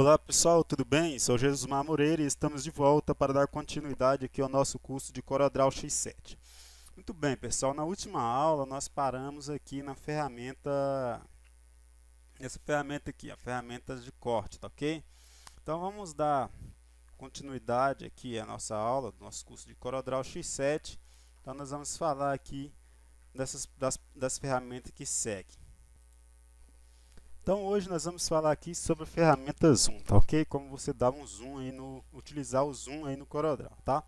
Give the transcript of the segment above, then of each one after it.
Olá pessoal, tudo bem? Sou Jesus Mar Moreira e estamos de volta para dar continuidade aqui ao nosso curso de CorelDRAW X7. Muito bem pessoal, na última aula nós paramos aqui na ferramenta, essa ferramenta aqui, a ferramenta de corte, tá ok? Então vamos dar continuidade aqui à nossa aula, do nosso curso de CorelDRAW X7. Então nós vamos falar aqui dessas, das, das ferramentas que seguem. Então hoje nós vamos falar aqui sobre a ferramenta Zoom, tá ok? Como você dá um zoom aí no, utilizar o zoom aí no CorelDRAW, tá?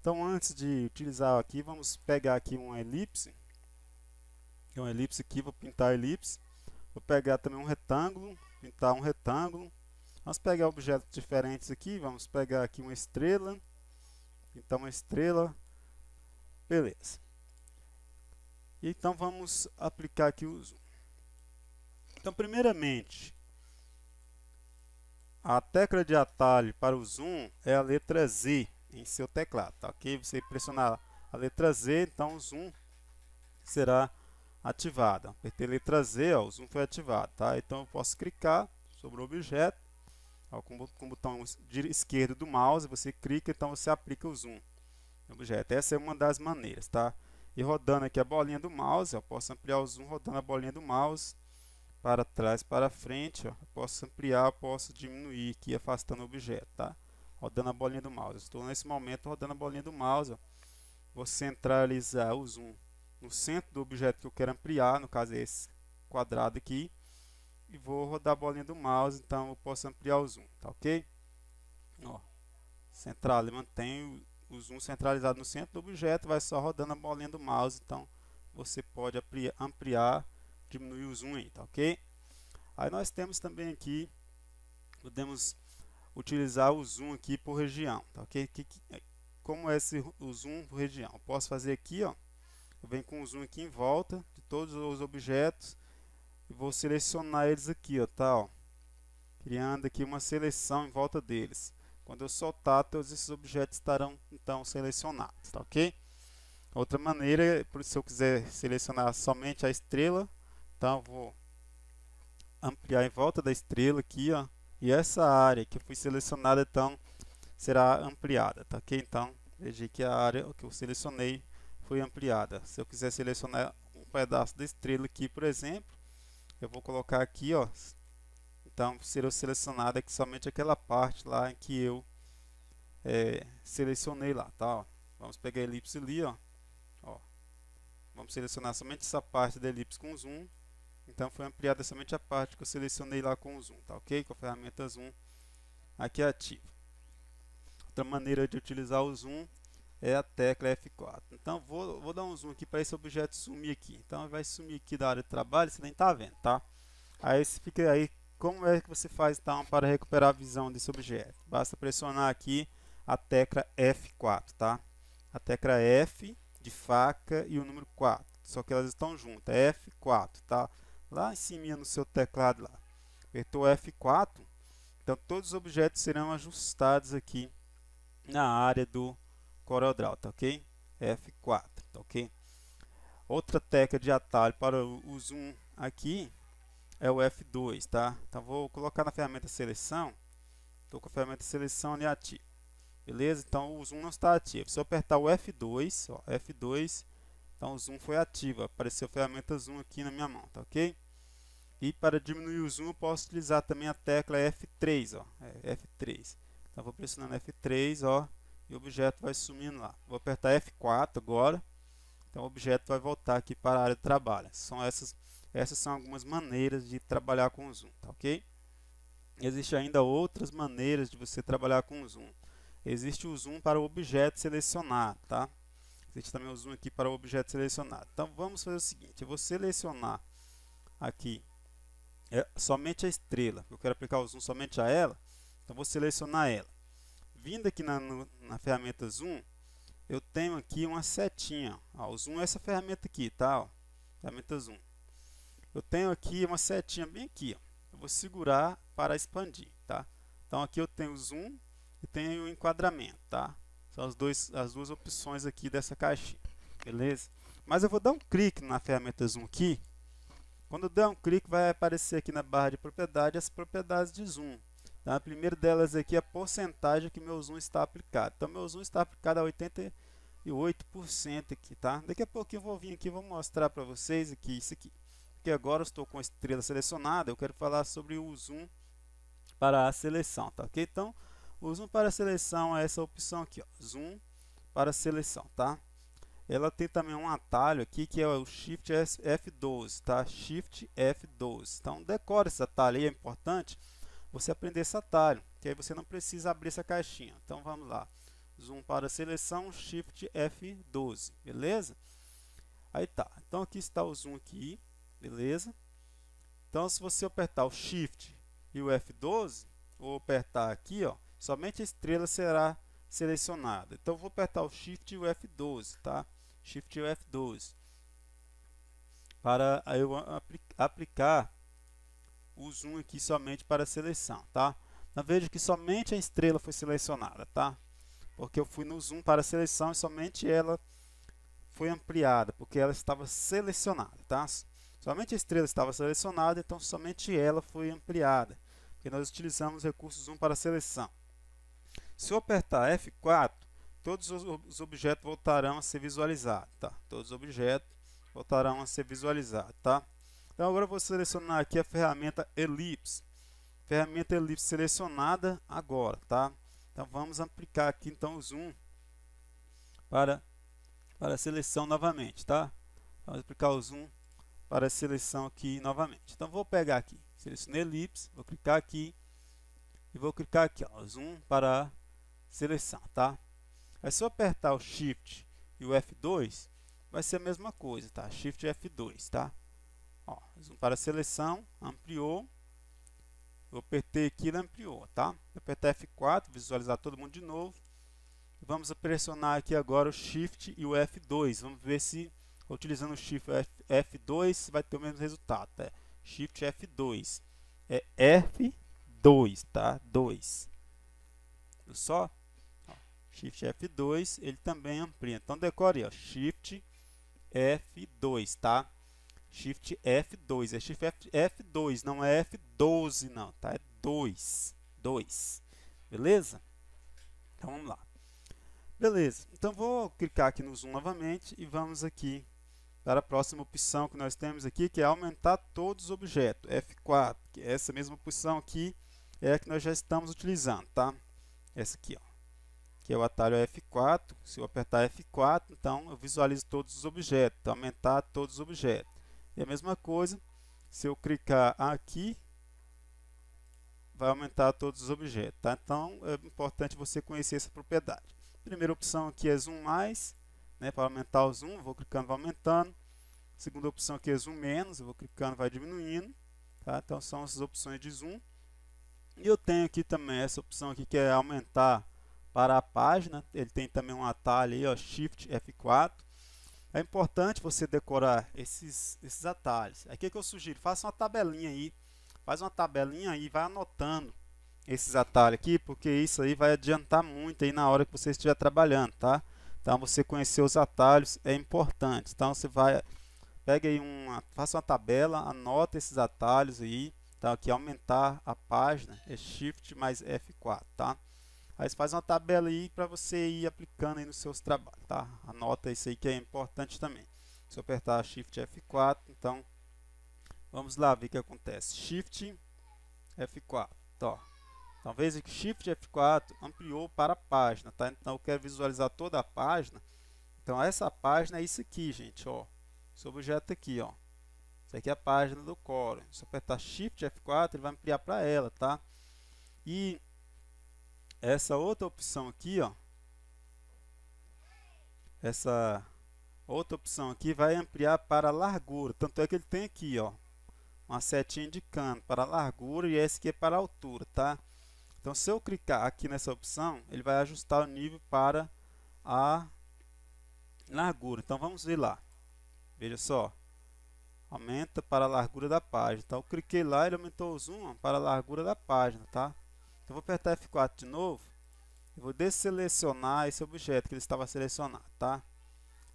Então antes de utilizar aqui, vamos pegar aqui uma elipse, é uma elipse aqui, vou pintar a elipse, vou pegar também um retângulo, pintar um retângulo, vamos pegar objetos diferentes aqui, vamos pegar aqui uma estrela, pintar uma estrela, beleza. Então vamos aplicar aqui o zoom. Então, primeiramente, a tecla de atalho para o zoom é a letra Z em seu teclado. Tá? Ok? Você pressionar a letra Z, então o zoom será ativado. Apertei a letra Z, ó, o zoom foi ativado. Tá? Então eu posso clicar sobre o objeto, ó, com, com o botão esquerdo do mouse, você clica, então você aplica o zoom no objeto. Essa é uma das maneiras. Tá? E rodando aqui a bolinha do mouse, eu posso ampliar o zoom rodando a bolinha do mouse para trás, para frente, ó, posso ampliar, posso diminuir aqui, afastando o objeto, tá? Rodando a bolinha do mouse. Estou nesse momento rodando a bolinha do mouse, ó. Vou centralizar o zoom no centro do objeto que eu quero ampliar, no caso é esse quadrado aqui, e vou rodar a bolinha do mouse, então eu posso ampliar o zoom, tá ok? Ó, central, mantenho o zoom centralizado no centro do objeto, vai só rodando a bolinha do mouse, então você pode ampliar diminuir o zoom aí, tá ok? Aí nós temos também aqui, podemos utilizar o zoom aqui por região, tá ok? Que, que, como é esse, o zoom por região? Eu posso fazer aqui, ó, eu venho com o zoom aqui em volta de todos os objetos e vou selecionar eles aqui, ó, tá, ó, criando aqui uma seleção em volta deles. Quando eu soltar, todos esses objetos estarão, então, selecionados, tá ok? Outra maneira, se eu quiser selecionar somente a estrela, tá? Vou ampliar em volta da estrela aqui, ó. E essa área que foi selecionada, então, será ampliada, tá ok? Então, veja que a área que eu selecionei foi ampliada. Se eu quiser selecionar um pedaço da estrela aqui, por exemplo, eu vou colocar aqui, ó. Então, será selecionada aqui somente aquela parte lá em que eu é, selecionei lá, tá? Ó. Vamos pegar a elipse ali, ó. ó. Vamos selecionar somente essa parte da elipse com zoom então foi ampliada somente a parte que eu selecionei lá com o zoom, tá ok? Com a ferramenta zoom aqui ativa. Outra maneira de utilizar o zoom é a tecla F4. Então vou, vou dar um zoom aqui para esse objeto sumir aqui. Então vai sumir aqui da área de trabalho, você nem tá vendo, tá? Aí você fica aí, como é que você faz então para recuperar a visão desse objeto? Basta pressionar aqui a tecla F4, tá? A tecla F de faca e o número 4, só que elas estão juntas, F4, tá? lá em cima no seu teclado lá. Apertou F4, então todos os objetos serão ajustados aqui na área do CorelDRAW, tá ok? F4, tá ok? Outra tecla de atalho para o zoom aqui é o F2, tá? Então vou colocar na ferramenta seleção, estou com a ferramenta seleção ali ativa. Beleza? Então o zoom não está ativo. Se eu apertar o F2, ó, F2, então o zoom foi ativo, apareceu a ferramenta zoom aqui na minha mão, tá ok? E para diminuir o zoom, eu posso utilizar também a tecla F3, ó, é, F3. Então, vou pressionando F3, ó, e o objeto vai sumindo lá. Vou apertar F4 agora, então o objeto vai voltar aqui para a área de trabalho. São essas, essas são algumas maneiras de trabalhar com o zoom, tá ok? Existem ainda outras maneiras de você trabalhar com o zoom. Existe o zoom para o objeto selecionado, tá? Existe também o zoom aqui para o objeto selecionado. Então vamos fazer o seguinte, eu vou selecionar aqui é somente a estrela. Eu quero aplicar o zoom somente a ela, então vou selecionar ela. Vindo aqui na, no, na ferramenta zoom, eu tenho aqui uma setinha. Ó. O zoom é essa ferramenta aqui, tá? Ó. Ferramenta zoom. Eu tenho aqui uma setinha bem aqui. Ó. Eu vou segurar para expandir, tá? Então aqui eu tenho o zoom e tenho o enquadramento, tá? São as, dois, as duas opções aqui dessa caixinha, beleza? Mas eu vou dar um clique na ferramenta zoom aqui quando der um clique, vai aparecer aqui na barra de propriedade as propriedades de zoom. Tá? A primeira delas aqui é a porcentagem que meu zoom está aplicado. Então, meu zoom está aplicado a 88% aqui, tá? Daqui a pouquinho eu vou vir aqui e vou mostrar para vocês aqui, isso aqui. Porque agora eu estou com a estrela selecionada, eu quero falar sobre o zoom para a seleção, tá ok? Então, o zoom para a seleção é essa opção aqui, ó, zoom para a seleção, tá? Ela tem também um atalho aqui que é o Shift F12, tá? Shift F12. Então decore esse atalho aí, é importante você aprender esse atalho, que aí você não precisa abrir essa caixinha. Então vamos lá. Zoom para seleção, Shift F12, beleza? Aí tá. Então aqui está o zoom aqui, beleza? Então se você apertar o Shift e o F12, ou apertar aqui, ó, somente a estrela será selecionada. Então vou apertar o Shift e o F12, tá? Shift F12 para eu aplicar o zoom aqui somente para a seleção, tá? Na então, veja que somente a estrela foi selecionada, tá? Porque eu fui no zoom para a seleção e somente ela foi ampliada, porque ela estava selecionada, tá? Somente a estrela estava selecionada, então somente ela foi ampliada, porque nós utilizamos recursos zoom para a seleção. Se eu apertar F4, todos os objetos voltarão a ser visualizados, tá? Todos os objetos voltarão a ser visualizados, tá? Então agora eu vou selecionar aqui a ferramenta elipse. Ferramenta elipse selecionada agora, tá? Então vamos aplicar aqui então o zoom para para a seleção novamente, tá? Vamos aplicar o zoom para a seleção aqui novamente. Então vou pegar aqui, selecionei elipse, vou clicar aqui e vou clicar aqui, ó, zoom para seleção, tá? Aí é se eu apertar o Shift e o F2, vai ser a mesma coisa, tá? Shift F2, tá? Ó, zoom para a seleção, ampliou. Eu apertei aqui, ele ampliou, tá? Vou apertar F4, visualizar todo mundo de novo. Vamos pressionar aqui agora o Shift e o F2. Vamos ver se, utilizando o Shift F2, vai ter o mesmo resultado. Tá? Shift F2. É F2, tá? 2. só? Shift F2, ele também amplia. Então, decore, ó, Shift F2, tá? Shift F2, é Shift F2, não é F12 não, tá? É 2, 2, beleza? Então, vamos lá. Beleza, então vou clicar aqui no Zoom novamente e vamos aqui para a próxima opção que nós temos aqui, que é aumentar todos os objetos, F4, que é essa mesma opção aqui é a que nós já estamos utilizando, tá? Essa aqui, ó que é o atalho F4. Se eu apertar F4, então eu visualizo todos os objetos, então, aumentar todos os objetos. E a mesma coisa, se eu clicar aqui, vai aumentar todos os objetos. Tá? Então é importante você conhecer essa propriedade. Primeira opção aqui é zoom mais, né, para aumentar o zoom, vou clicando, vai aumentando. Segunda opção aqui é zoom menos, eu vou clicando, vai diminuindo. Tá? Então são essas opções de zoom. E eu tenho aqui também essa opção aqui que é aumentar para a página. Ele tem também um atalho aí, ó, Shift F4. É importante você decorar esses, esses atalhos. Aqui que eu sugiro, faça uma tabelinha aí. Faz uma tabelinha aí e vai anotando esses atalhos aqui, porque isso aí vai adiantar muito aí na hora que você estiver trabalhando, tá? Então você conhecer os atalhos é importante. Então você vai pega aí uma, faça uma tabela, anota esses atalhos aí, então aqui aumentar a página é Shift mais F4, tá? Aí você faz uma tabela aí para você ir aplicando aí nos seus trabalhos, tá? Anota isso aí que é importante também. Se eu apertar Shift F4, então vamos lá ver o que acontece. Shift F4, ó. Então veja que Shift F4 ampliou para a página, tá? Então eu quero visualizar toda a página. Então essa página é isso aqui, gente, ó. Esse objeto aqui, ó. Isso aqui é a página do Core. Se eu apertar Shift F4, ele vai ampliar para ela, tá? E essa outra opção aqui, ó, essa outra opção aqui vai ampliar para a largura. Tanto é que ele tem aqui, ó, uma setinha indicando para a largura e esse aqui é para a altura, tá? Então, se eu clicar aqui nessa opção, ele vai ajustar o nível para a largura. Então, vamos ver lá. Veja só. Aumenta para a largura da página. Então, eu cliquei lá e ele aumentou o zoom para a largura da página, tá? Então, vou apertar F4 de novo. E vou desselecionar esse objeto que ele estava selecionado, tá?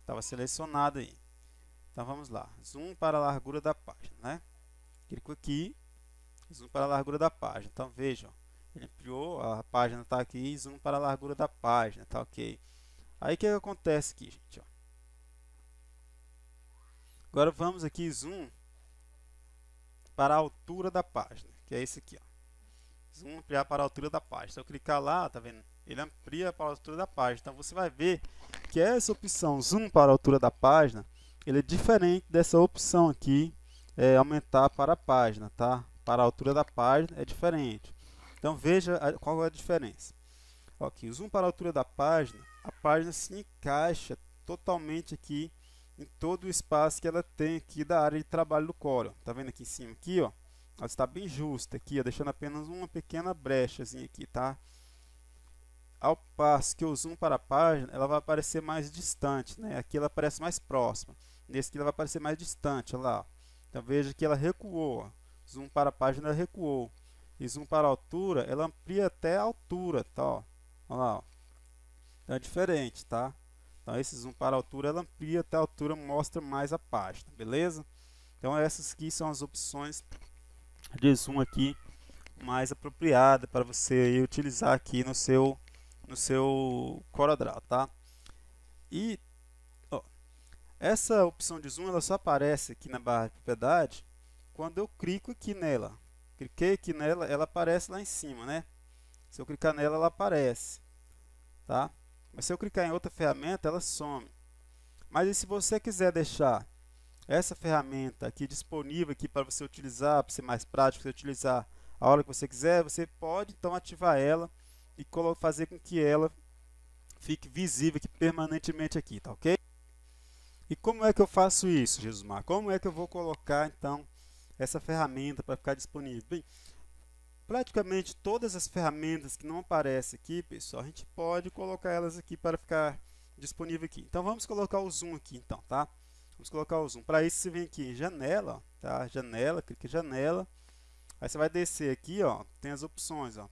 Estava selecionado aí. Então, vamos lá. Zoom para a largura da página, né? Clico aqui. Zoom para a largura da página. Então, vejam. Ele ampliou, a página está aqui. Zoom para a largura da página, tá ok. Aí, o que acontece aqui, gente? Ó. Agora, vamos aqui, zoom para a altura da página, que é esse aqui, ó zoom ampliar para a altura da página. Se eu clicar lá, tá vendo? Ele amplia para a altura da página. Então você vai ver que essa opção zoom para a altura da página, ele é diferente dessa opção aqui, é, aumentar para a página, tá? Para a altura da página é diferente. Então veja qual é a diferença. Aqui, zoom para a altura da página, a página se encaixa totalmente aqui em todo o espaço que ela tem aqui da área de trabalho do Corel. Tá vendo aqui em cima aqui, ó? Ela está bem justa aqui, ó, deixando apenas uma pequena brechazinha aqui, tá? Ao passo que o zoom para a página, ela vai aparecer mais distante, né? Aqui ela aparece mais próxima. Nesse aqui ela vai aparecer mais distante, olha lá. Então veja que ela recuou, ó. Zoom para a página recuou. E zoom para a altura, ela amplia até a altura, tá? Ó. Olha lá, ó. Então é diferente, tá? Então esse zoom para a altura, ela amplia até a altura, mostra mais a página, beleza? Então essas aqui são as opções de zoom aqui mais apropriada para você utilizar aqui no seu no seu CorelDRAW, tá? E ó, essa opção de zoom ela só aparece aqui na barra de propriedade quando eu clico aqui nela. Cliquei aqui nela, ela aparece lá em cima, né? Se eu clicar nela, ela aparece, tá? Mas se eu clicar em outra ferramenta, ela some. Mas e se você quiser deixar essa ferramenta aqui disponível aqui para você utilizar, para ser mais prático, você utilizar a hora que você quiser, você pode então ativar ela e fazer com que ela fique visível aqui permanentemente aqui, tá ok? E como é que eu faço isso, Jesus Mar? Como é que eu vou colocar então essa ferramenta para ficar disponível? Bem, praticamente todas as ferramentas que não aparecem aqui, pessoal, a gente pode colocar elas aqui para ficar disponível aqui. Então vamos colocar o zoom aqui então, tá? Vamos colocar o zoom. Para isso, você vem aqui em janela, tá? Janela, clica em janela. Aí você vai descer aqui, ó, tem as opções, ó.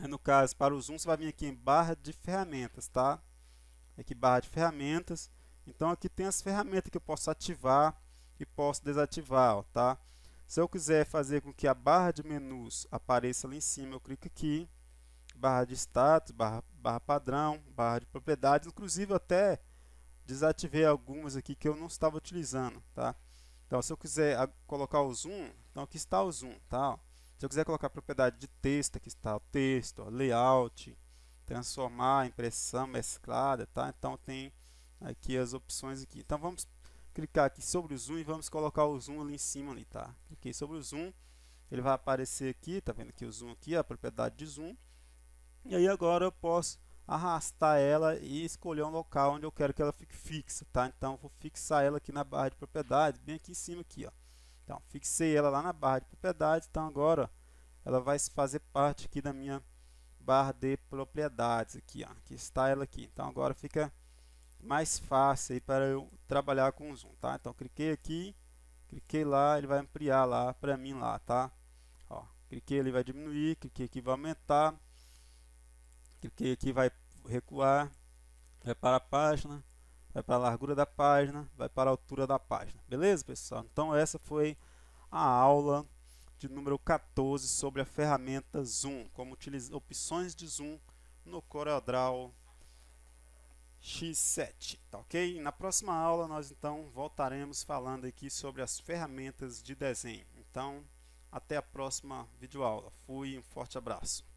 no caso, para o zoom, você vai vir aqui em barra de ferramentas, tá? Aqui barra de ferramentas. Então aqui tem as ferramentas que eu posso ativar e posso desativar, ó, tá? Se eu quiser fazer com que a barra de menus apareça lá em cima, eu clico aqui, barra de status, barra, barra padrão, barra de propriedades, inclusive até desativei algumas aqui que eu não estava utilizando, tá? Então, se eu quiser colocar o zoom, então aqui está o zoom, tá? Se eu quiser colocar a propriedade de texto, aqui está o texto, layout, transformar, impressão mesclada, tá? Então, tem aqui as opções aqui. Então, vamos clicar aqui sobre o zoom e vamos colocar o zoom ali em cima, ali, tá? Cliquei sobre o zoom, ele vai aparecer aqui, tá vendo aqui o zoom aqui, a propriedade de zoom. E aí agora eu posso arrastar ela e escolher um local onde eu quero que ela fique fixa, tá? Então, vou fixar ela aqui na barra de propriedades, bem aqui em cima aqui, ó. Então, fixei ela lá na barra de propriedades, então agora ela vai fazer parte aqui da minha barra de propriedades aqui, ó. Aqui está ela aqui. Então, agora fica mais fácil aí para eu trabalhar com o zoom, tá? Então, cliquei aqui, cliquei lá, ele vai ampliar lá para mim lá, tá? Ó, cliquei ele vai diminuir, cliquei aqui vai aumentar, cliquei aqui vai recuar, vai para a página, vai para a largura da página, vai para a altura da página. Beleza, pessoal? Então essa foi a aula de número 14 sobre a ferramenta Zoom, como utilizar opções de Zoom no CorelDRAW X7, tá ok? Na próxima aula nós então voltaremos falando aqui sobre as ferramentas de desenho. Então, até a próxima videoaula. Fui, um forte abraço.